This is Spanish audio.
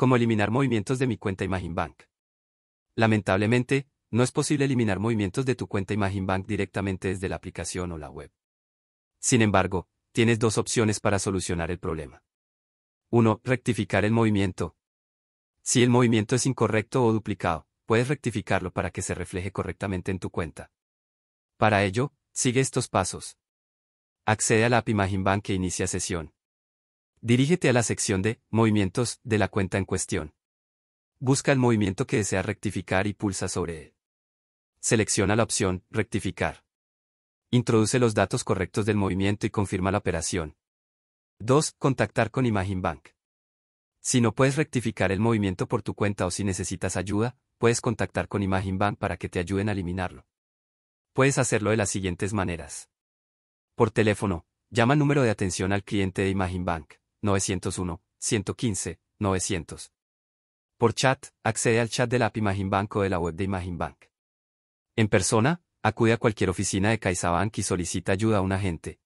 como eliminar movimientos de mi cuenta Imagine Bank. Lamentablemente, no es posible eliminar movimientos de tu cuenta Imagine Bank directamente desde la aplicación o la web. Sin embargo, tienes dos opciones para solucionar el problema. 1. Rectificar el movimiento. Si el movimiento es incorrecto o duplicado, puedes rectificarlo para que se refleje correctamente en tu cuenta. Para ello, sigue estos pasos. Accede a la app Imagine Bank e inicia sesión. Dirígete a la sección de Movimientos de la cuenta en cuestión. Busca el movimiento que deseas rectificar y pulsa sobre él. Selecciona la opción Rectificar. Introduce los datos correctos del movimiento y confirma la operación. 2. Contactar con Imagine Bank. Si no puedes rectificar el movimiento por tu cuenta o si necesitas ayuda, puedes contactar con Imagine Bank para que te ayuden a eliminarlo. Puedes hacerlo de las siguientes maneras. Por teléfono, llama al número de atención al cliente de Imagine Bank. 901, 115, 900. Por chat, accede al chat del app Bank o de la web de Bank. En persona, acude a cualquier oficina de CaixaBank y solicita ayuda a un agente.